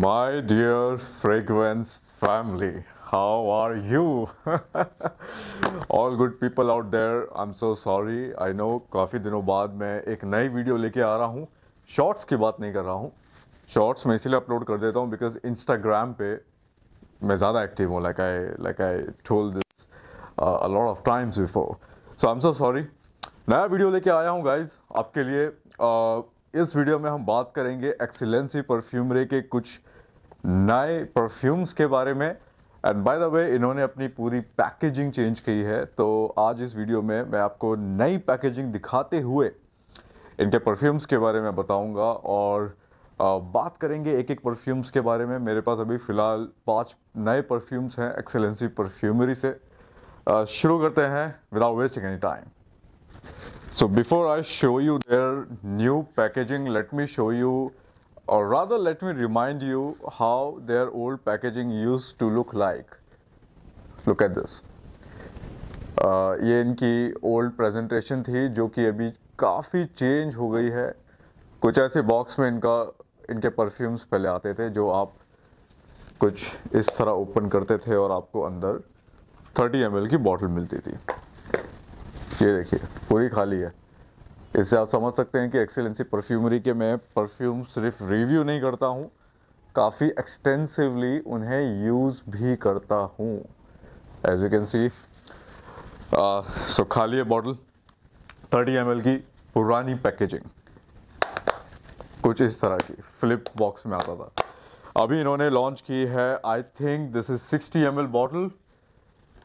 My dear fragrance family, how are you? All good people out there, I am so sorry I know काफ़ी दिनों बाद मैं एक नई वीडियो लेके आ रहा हूँ शॉर्ट्स की बात नहीं कर रहा हूँ शॉर्ट्स मैं इसीलिए अपलोड कर देता हूँ बिकॉज इंस्टाग्राम पे मैं ज़्यादा एक्टिव हूँ like I like I told this lot of times before so I am so sorry नया वीडियो लेके आया हूँ गाइज आपके लिए uh, इस वीडियो में हम बात करेंगे एक्सीलेंसी परफ्यूमरी के कुछ नए परफ्यूम्स के बारे में एंड बाय द वे इन्होंने अपनी पूरी पैकेजिंग चेंज की है तो आज इस वीडियो में मैं आपको नई पैकेजिंग दिखाते हुए इनके परफ्यूम्स के बारे में बताऊंगा और बात करेंगे एक एक परफ्यूम्स के बारे में मेरे पास अभी फ़िलहाल पांच नए परफ्यूम्स हैं एक्सेलेंसी परफ्यूमरी से शुरू करते हैं without wasting any time so before I show you their new packaging let me show you or rather let me remind you how their old packaging used to look like. Look at this. Uh, ये इनकी old presentation थी जो कि अभी काफ़ी change हो गई है कुछ ऐसे बॉक्स में इनका इनके परफ्यूम्स पहले आते थे जो आप कुछ इस तरह ओपन करते थे और आपको अंदर 30 एम की बॉटल मिलती थी ये देखिए पूरी खाली है इससे आप समझ सकते हैं कि एक्सेलेंसी परफ्यूमरी के मैं परफ्यूम सिर्फ रिव्यू नहीं करता हूँ काफ़ी एक्सटेंसिवली उन्हें यूज़ भी करता हूँ as you can see so खाली बॉटल थर्टी एम की पुरानी पैकेजिंग कुछ इस तरह की फ्लिप बॉक्स में आता था अभी इन्होंने लॉन्च की है I think this is sixty M bottle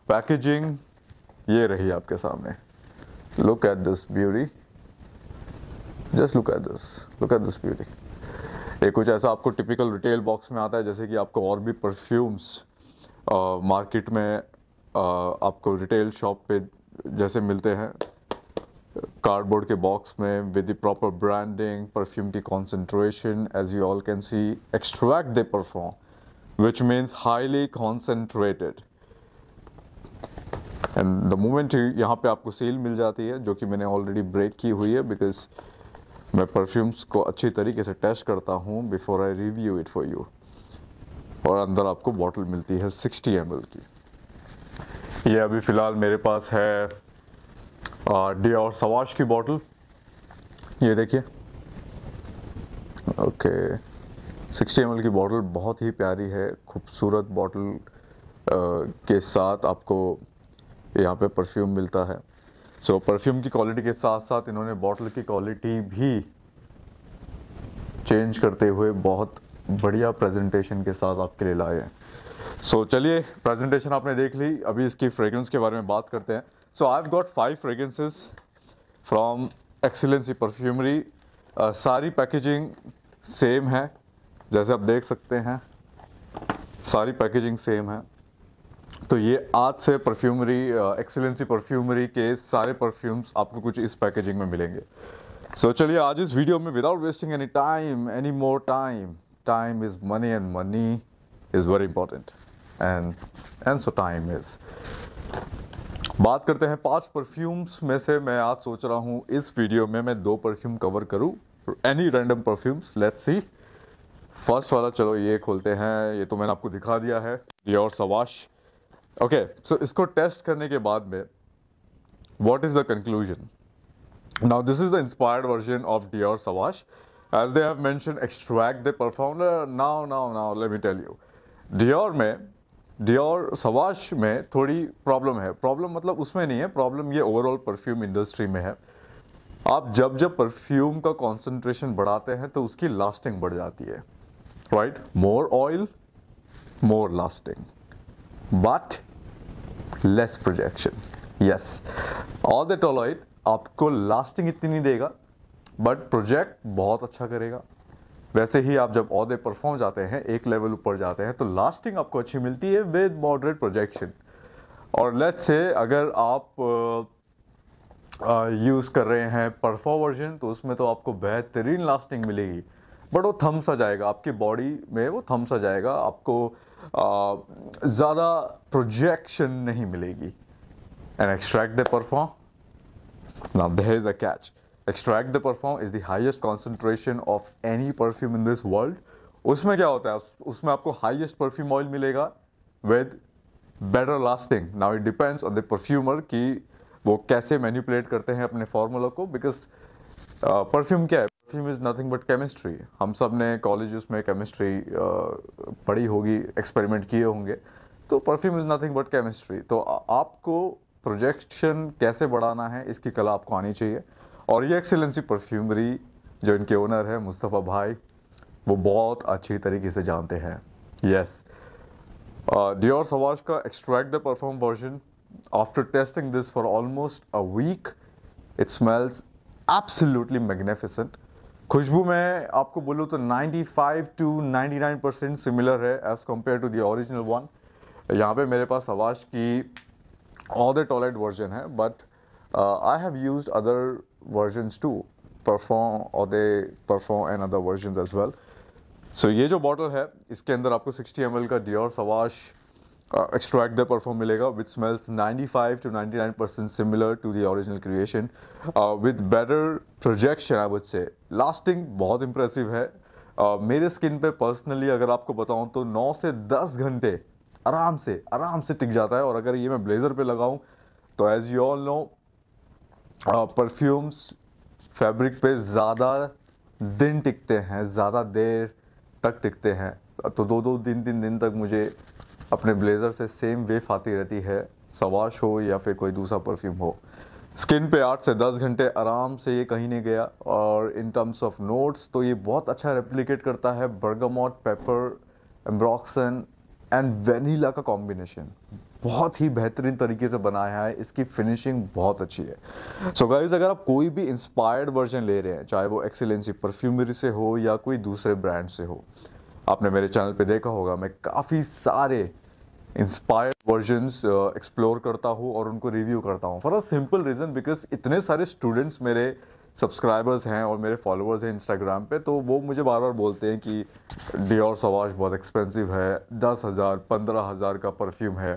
packaging ये रही आपके सामने look at this beauty just look at this look at this beauty ये कुछ ऐसा आपको टिपिकल रिटेल बॉक्स में आता है जैसे कि आपको और भी परफ्यूम्स मार्केट में आ, आपको रिटेल शॉप पे जैसे मिलते हैं कार्डबोर्ड के बॉक्स में with the proper branding perfume की concentration as you all can see extract de parfum which means highly concentrated and the moment यहाँ पे आपको सेल मिल जाती है जो कि मैंने ऑलरेडी ब्रेक की हुई है बिकॉज मैं परफ्यूम्स को अच्छी तरीके से टेस्ट करता हूँ before I review it for you और अंदर आपको बॉटल मिलती है 60 एम की ये अभी फ़िलहाल मेरे पास है डी और सवाश की बॉटल ये देखिए ओके सिक्सटी एम की बॉटल बहुत ही प्यारी है खूबसूरत बॉटल के साथ आपको यहाँ पे परफ्यूम मिलता है सो so, परफ्यूम की क्वालिटी के साथ साथ इन्होंने बॉटल की क्वालिटी भी चेंज करते हुए बहुत बढ़िया प्रेजेंटेशन के साथ आपके लिए लाए हैं सो so, चलिए प्रेजेंटेशन आपने देख ली अभी इसकी फ्रेगरेंस के बारे में बात करते हैं so I have got five fragrances from Excellency Perfumery सारी पैकेजिंग सेम है जैसे आप देख सकते हैं सारी पैकेजिंग सेम है तो ये आज से परफ्यूमरी एक्सेलेंसी परफ्यूमरी के सारे परफ्यूम्स आपको कुछ इस पैकेजिंग में मिलेंगे सो so, चलिए आज इस वीडियो में without wasting any time any more time time is money and money is very important and and so time is बात करते हैं पांच परफ्यूम्स में से मैं आज सोच रहा हूँ इस वीडियो में मैं दो परफ्यूम कवर करूँ any random perfumes let's see first वाला चलो ये खोलते हैं ये तो मैंने आपको दिखा दिया है ये और Sauvage okay okay, so so इसको टेस्ट करने के बाद में what is the conclusion now this is the inspired version of Dior Sauvage as they have mention extract de parfum now now now let me tell you Dior में Dior Sauvage में थोड़ी problem है problem मतलब उसमें नहीं है problem ये overall perfume industry में है आप जब जब परफ्यूम का कॉन्सेंट्रेशन बढ़ाते हैं तो उसकी लास्टिंग बढ़ जाती है right more oil more lasting but less projection yes eau de toilette आपको लास्टिंग इतनी नहीं देगा बट प्रोजेक्ट बहुत अच्छा करेगा वैसे ही आप जब ऑदे परफॉर्म जाते हैं एक लेवल ऊपर जाते हैं तो लास्टिंग आपको अच्छी मिलती है विद मॉडरेट प्रोजेक्शन और लेट्स से अगर आप यूज़ कर रहे हैं परफॉर्म वर्जन तो उसमें तो आपको बेहतरीन लास्टिंग मिलेगी बट वो थम सा जाएगा आपकी बॉडी में वो थम सा जाएगा आपको ज़्यादा प्रोजेक्शन नहीं मिलेगी and extract de parfum now there is a catch extract de parfum is the highest concentration of any perfume in this world उसमें क्या होता है उसमें आपको हाइएस्ट परफ्यूम ऑयल मिलेगा with better lasting now it depends on the perfumer कि वो कैसे मैन्यूपुलेट करते हैं अपने फॉर्मूला को बिकॉज परफ्यूम क्या है theme is nothing but chemistry हम सब ने कॉलेज में केमिस्ट्री पढ़ी होगी एक्सपेरिमेंट किए होंगे तो perfume is nothing but chemistry तो आपको प्रोजेक्शन कैसे बढ़ाना है इसकी कला आपको आनी चाहिए और ये एक्सेलेंसी परफ्यूमरी जो इनके ओनर है मुस्तफ़ा भाई वो बहुत अच्छी तरीके से जानते हैं यस डियोर सवाज का extract de parfum version after testing this for almost a week it smells absolutely magnificent खुशबू में आपको बोलूँ तो 95 टू 99 परसेंट सिमिलर है as compared to the original one यहाँ पे मेरे पास आवाज की ऑल द टॉयलेट वर्जन है but I have use other version to parfum और de parfum another version as well so ये जो बॉटल है इसके अंदर आपको 60 एम का Dior Sauvage extract de perfume मिलेगा with smells 95 to nine percent similar to the original creation with better projection I would say lasting बहुत impressive है uh, मेरे स्किन पे पर्सनली अगर आपको बताऊँ तो 9 से 10 घंटे आराम से आराम से टिक जाता है और अगर ये मैं ब्लेजर पे लगाऊँ तो as you all know perfumes fabric पे ज़्यादा दिन टिकते हैं ज़्यादा देर तक टिकते हैं तो दो दो दिन तीन दिन, दिन तक मुझे अपने ब्लेज़र से सेम वेफ आती रहती है सवाश हो या फिर कोई दूसरा परफ्यूम हो स्किन पे आठ से दस घंटे आराम से ये कहीं नहीं गया और इन टर्म्स ऑफ नोट्स तो ये बहुत अच्छा रेप्लिकेट करता है bergamot pepper ambroxan and vanilla का कॉम्बिनेशन बहुत ही बेहतरीन तरीके से बनाया है इसकी फिनिशिंग बहुत अच्छी है सो so गाइज अगर आप कोई भी इंस्पायर्ड वर्जन ले रहे हैं चाहे वो एक्सेलेंसी परफ्यूमरी से हो या कोई दूसरे ब्रांड से हो आपने मेरे चैनल पे देखा होगा मैं काफ़ी सारे इंस्पायर्ड वर्जन्स एक्सप्लोर करता हूँ और उनको रिव्यू करता हूँ for a simple reason because इतने सारे स्टूडेंट्स मेरे सब्सक्राइबर्स हैं और मेरे फॉलोअर्स हैं इंस्टाग्राम पे तो वो मुझे बार बार बोलते हैं कि और सवाज बहुत एक्सपेंसिव है दस हज़ार पंद्रह हज़ार का परफ्यूम है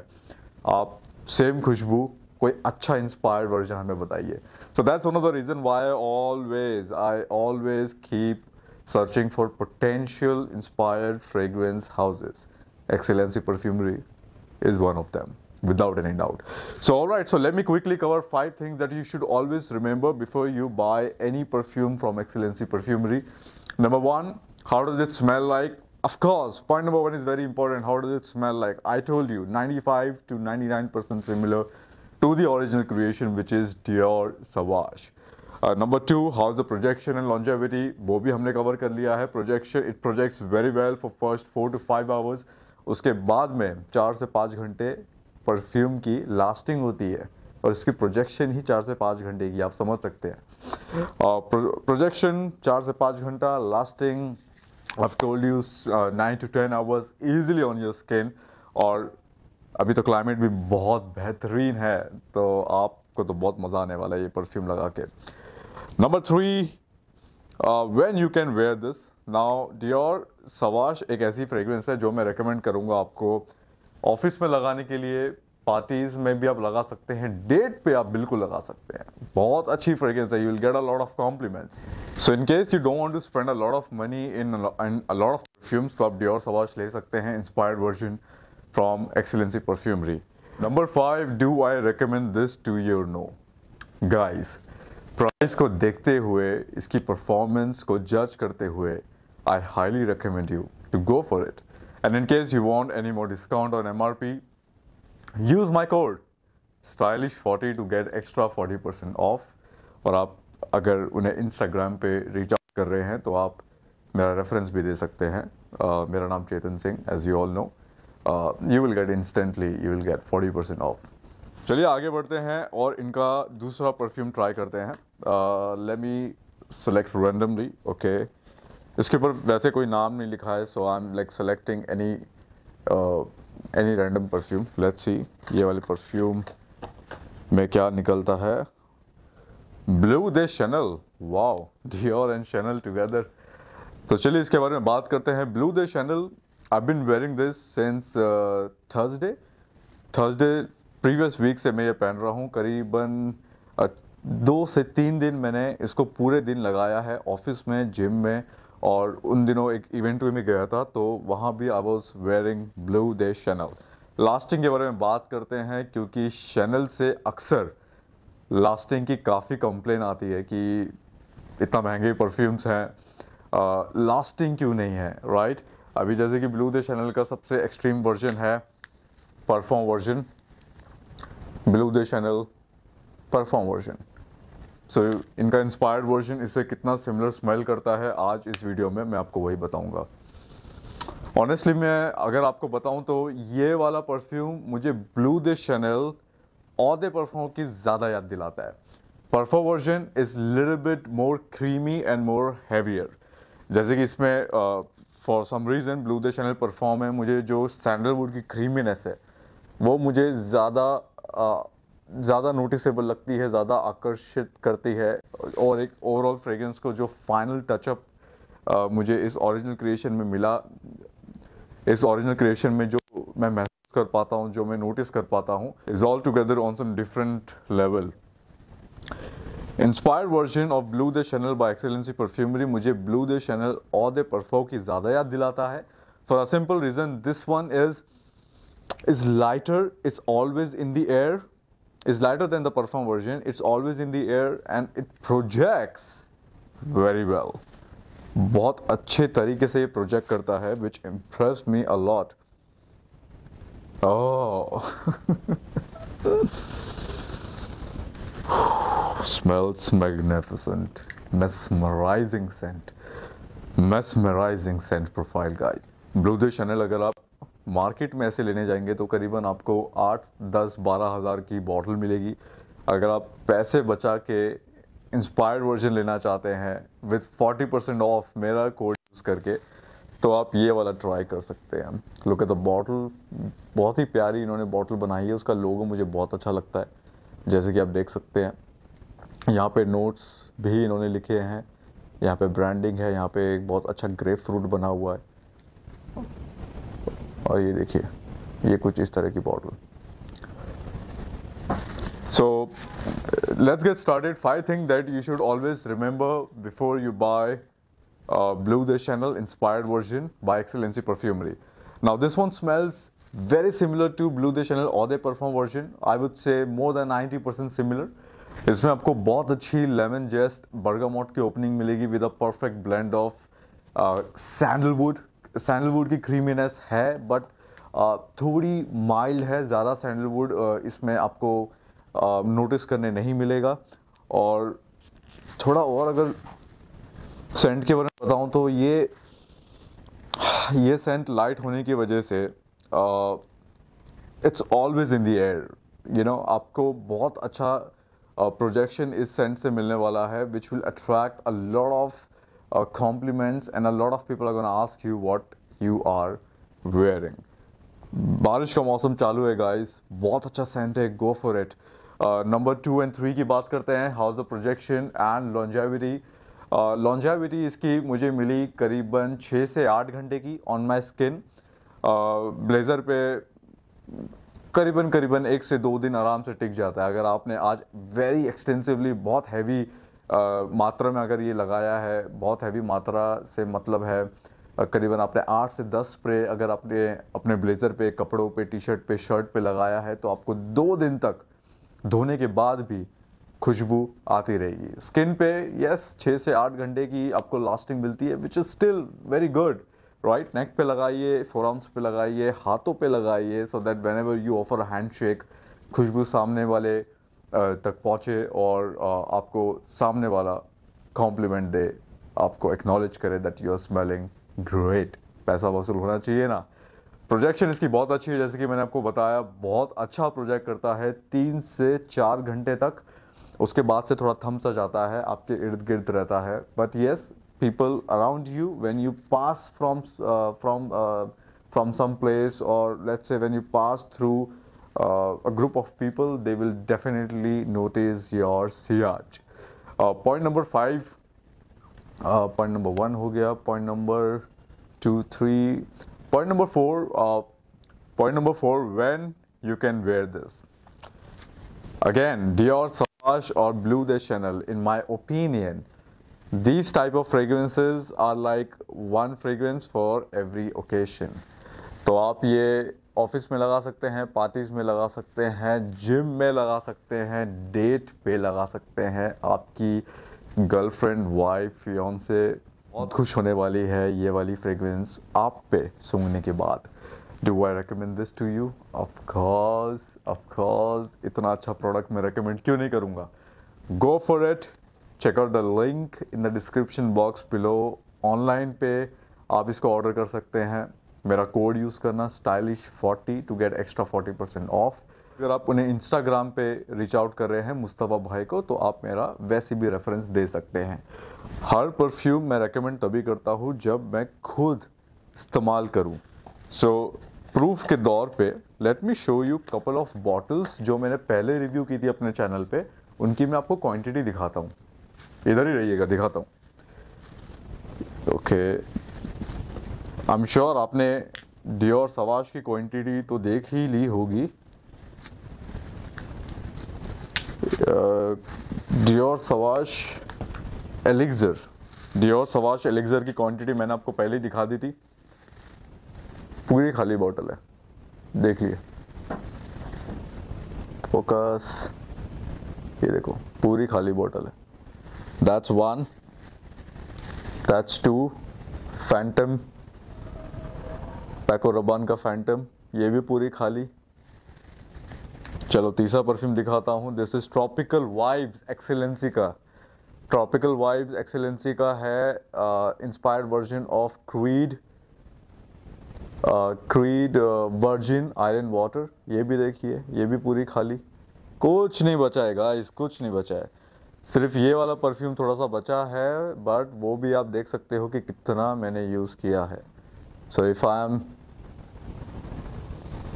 आप सेम खुशबू कोई अच्छा इंस्पायर्ड वर्जन हमें बताइए so that's one of the reason why always I always keep searching for potential inspired fragrance houses Excellency Perfumery is one of them without any doubt. So alright, so let me quickly cover five things that you should always remember before you buy any perfume from Excellency Perfumery. Number one, how does it smell like? Of course, point number one is very important. How does it smell like? I told you, 95 to 99% similar to the original creation, which is Dior Sauvage. Uh, number two, how's the projection and longevity? वो भी हमने cover कर लिया है. Projection, it projects very well for first four to five hours. उसके बाद में चार से पाँच घंटे परफ्यूम की लास्टिंग होती है और इसकी प्रोजेक्शन ही चार से पाँच घंटे की आप समझ सकते हैं और प्रोजेक्शन चार से पाँच घंटा lasting I've told you nine to ten hours easily on your skin और अभी तो क्लाइमेट भी बहुत बेहतरीन है तो आपको तो बहुत मज़ा आने वाला है ये परफ्यूम लगा के number three when you can wear this now Dior Sauvage एक ऐसी फ्रेगरेंस है जो मैं रेकमेंड करूंगा आपको ऑफिस में लगाने के लिए पार्टीज में भी आप लगा सकते हैं डेट पे आप बिल्कुल लगा सकते हैं बहुत अच्छी फ्रेगरेंस है you will get a lot of compliments so in case you don't want to spend a lot of money in a lot of perfumes तो आप डियोर सवाश ले सकते हैं inspired version from Excellency Perfumery number five do I recommend this to your no guys price को देखते हुए इसकी performance को जज करते हुए I highly recommend you to go for it. And in case you want any more discount on MRP, use my code stylish40 to get extra 40% off. और आप अगर उन्हें इंस्टाग्राम पे रीच आउट कर रहे हैं तो आप मेरा रेफरेंस भी दे सकते हैं uh, मेरा नाम Chetan Singh you you all know you will get instantly you will get 40% off. चलिए आगे बढ़ते हैं और इनका दूसरा परफ्यूम ट्राई करते हैं let me select randomly okay इसके ऊपर वैसे कोई नाम नहीं लिखा है so I am like selecting any any random perfume let's see ये वाले परफ्यूम में क्या निकलता है Bleu de Chanel wow Dior and Chanel together तो चलिए इसके बारे में बात करते हैं Bleu de Chanel I been wearing this since Thursday Thursday previous week से मैं ये पहन रहा हूँ करीबन uh, दो से तीन दिन मैंने इसको पूरे दिन लगाया है ऑफिस में जिम में और उन दिनों एक इवेंट में गया था तो वहाँ भी I was wearing Bleu de Chanel lasting के बारे में बात करते हैं क्योंकि शनल से अक्सर लास्टिंग की काफ़ी कंप्लेन आती है कि इतना महंगे परफ्यूम्स हैं लास्टिंग क्यों नहीं है राइट अभी जैसे कि ब्लू दे शनल का सबसे एक्सट्रीम वर्जन है parfum version bleu de Chanel parfum version so so, इनका इंस्पायर्ड वर्जन इससे कितना सिमिलर स्मेल करता है आज इस वीडियो में मैं आपको वही बताऊंगा ऑनेस्टली मैं अगर आपको बताऊं तो ये वाला परफ्यूम मुझे ब्लू दे शनल और दे परफ्यूम की ज़्यादा याद दिलाता है perfume version is little bit more creamy and more heavier जैसे कि इसमें for some reason bleu de Chanel parfum है मुझे जो सैंडलवुड की क्रीमीनेस है वो मुझे ज़्यादा uh, ज़्यादा नोटिसेबल लगती है ज़्यादा आकर्षित करती है और एक ओवरऑल फ्रेगरेंस को जो फाइनल टचअप मुझे इस ओरिजिनल क्रिएशन में मिला इस ओरिजिनल क्रिएशन में जो मैं महसूस कर पाता हूँ जो मैं नोटिस कर पाता हूँ is all together on some different level inspired version of bleu de Chanel by Excellency perfumery मुझे ब्लू द शनल और द परफ्यूम की ज़्यादा याद दिलाता है for a simple reason this one is is lighter is always in the air is lighter than the perfume version. It's always in the air and it projects very well. बहुत अच्छे तरीके से project करता है impressed me a lot. Oh, smells magnificent mesmerizing scent mesmerizing scent profile guys blue de chanel agar aap market में ऐसे लेने जाएंगे तो करीबन आपको आठ दस बारह हज़ार की बॉटल मिलेगी अगर आप पैसे बचा के इंस्पायर्ड वर्जन लेना चाहते हैं विथ फोर्टी परसेंट ऑफ मेरा कोड यूज़ करके तो आप ये वाला ट्राई कर सकते हैं लुक एट द बॉटल बहुत ही प्यारी इन्होंने बॉटल बनाई है उसका लोगो मुझे बहुत अच्छा लगता है जैसे कि आप देख सकते हैं यहाँ पे नोट्स भी इन्होंने लिखे हैं यहाँ पे ब्रांडिंग है यहाँ पे एक बहुत अच्छा ग्रेप फ्रूट बना हुआ है और ये देखिए ये कुछ इस तरह की bottle so let's get started five thing that you should always remember before you buy bleu de Chanel inspired version by Excellency perfumery now this one smells very similar to bleu de Chanel और de parfum version I would say more than ninety percent similar इसमें आपको बहुत अच्छी lemon zest bergamot की opening मिलेगी with a perfect blend of sandalwood sandalwood की creaminess है but uh, थोड़ी माइल्ड है ज़्यादा सैंडलवुड uh, इसमें आपको नोटिस uh, करने नहीं मिलेगा और थोड़ा और अगर सेंट के बारे में बताऊँ तो ये ये सेंट लाइट होने की वजह से it's always in the air you know आपको बहुत अच्छा प्रोजेक्शन uh, इस सेंट से मिलने वाला है which will attract a lot of uh, compliments and a lot of people are going to ask you what you are wearing. बारिश का मौसम चालू है गाइस बहुत अच्छा सेंट है go for it number two and three की बात करते हैं how's the projection and longevity longevity इसकी मुझे मिली करीबन छः से आठ घंटे की ऑन माई स्किन ब्लेज़र पे करीबन करीबन एक से दो दिन आराम से टिक जाता है अगर आपने आज वेरी एक्सटेंसिवली बहुत हैवी मात्रा में अगर ये लगाया है बहुत हैवी मात्रा से मतलब है करीबन आपने आठ से दस स्प्रे अगर आपने अपने ब्लेज़र पे कपड़ों पे टी शर्ट पे शर्ट पे लगाया है तो आपको दो दिन तक धोने के बाद भी खुशबू आती रहेगी स्किन पे यस छः से आठ घंटे की आपको लास्टिंग मिलती है which is still very good right neck पे लगाइए फोराम्स पे लगाइए हाथों पे लगाइए so that whenever you offer handshake खुशबू सामने वाले तक पहुँचे और आपको सामने वाला कॉम्प्लीमेंट दे आपको एक्नॉलेज करे that you are smelling great पैसा वसूल होना चाहिए ना प्रोजेक्शन इसकी बहुत अच्छी है जैसे कि मैंने आपको बताया बहुत अच्छा प्रोजेक्ट करता है तीन से चार घंटे तक उसके बाद से थोड़ा थम सा जाता है आपके इर्द गिर्द रहता है but yes people around you when you pass from from from some place और let's say when you pass through uh, a group of people, they will definitely notice your CH. Uh, point number five, uh, point number one हो गया, point number two, three, point number four, uh, point number four, when you can wear this. Again, Dior, Sauvage or Blue de Chanel, in my opinion, these type of fragrances are like one fragrance for every occasion. तो आप ये office में लगा सकते हैं parties में लगा सकते हैं जिम में लगा सकते हैं डेट पे लगा सकते हैं आपकी गर्लफ्रेंड वाइफ यौन से बहुत खुश होने वाली है ये वाली फ्रेगरेंस आप पे सूंघने के बाद do I recommend this to you of course of course इतना अच्छा प्रोडक्ट मैं रिकमेंड क्यों नहीं करूँगा go for it check out the link in the description box below online पे आप इसको ऑर्डर कर सकते हैं मेरा कोड यूज़ करना stylish 40 to get extra 40 percent off अगर आप उन्हें इंस्टाग्राम पे रीच आउट कर रहे हैं मुस्तफ़ा भाई को तो आप मेरा वैसे भी रेफरेंस दे सकते हैं हर परफ्यूम मैं रेकमेंड तभी करता हूँ जब मैं खुद इस्तेमाल करूँ सो प्रूफ के दौर पे let me show you couple of bottles जो मैंने पहले रिव्यू की थी अपने चैनल पे उनकी मैं आपको क्वांटिटी दिखाता हूँ इधर ही रहिएगा दिखाता हूँ okay okay, I am sure आपने डियोर सवाश की क्वांटिटी तो देख ही ली होगी Dior Sauvage elixir Dior Sauvage elixir की क्वांटिटी मैंने आपको पहले ही दिखा दी थी पूरी खाली बॉटल है देख लिए फोकस ये देखो पूरी खाली बॉटल है that's one that's two Phantom Paco Rabanne का फैंटम ये भी पूरी खाली चलो तीसरा परफ्यूम दिखाता हूँ this is tropical vibes Excellency का ट्रॉपिकल वाइब्स एक्सेलेंसी का है inspired version of Creed Creed Virgin Island water ये भी देखिए ये भी पूरी खाली कुछ नहीं बचाएगा इस कुछ नहीं बचा है सिर्फ ये वाला परफ्यूम थोड़ा सा बचा है बट वो भी आप देख सकते हो कि कितना मैंने यूज़ किया है सो इफ़ आई एम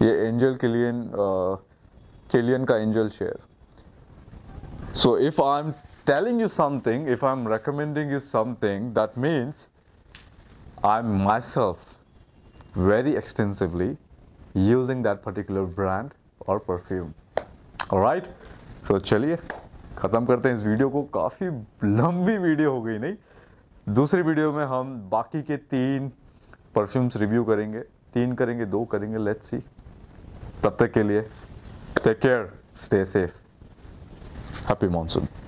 ये एंजल केलियन केलियन का angel share so if I am telling you something if I am recommending you something that means I am myself very extensively using that particular brand और perfume right so चलिए खत्म करते हैं इस video को काफी लंबी video हो गई नहीं दूसरी वीडियो में हम बाकी के तीन परफ्यूम्स रिव्यू करेंगे तीन करेंगे दो करेंगे लेट्स सी तब तक के लिए take care stay safe happy monsoon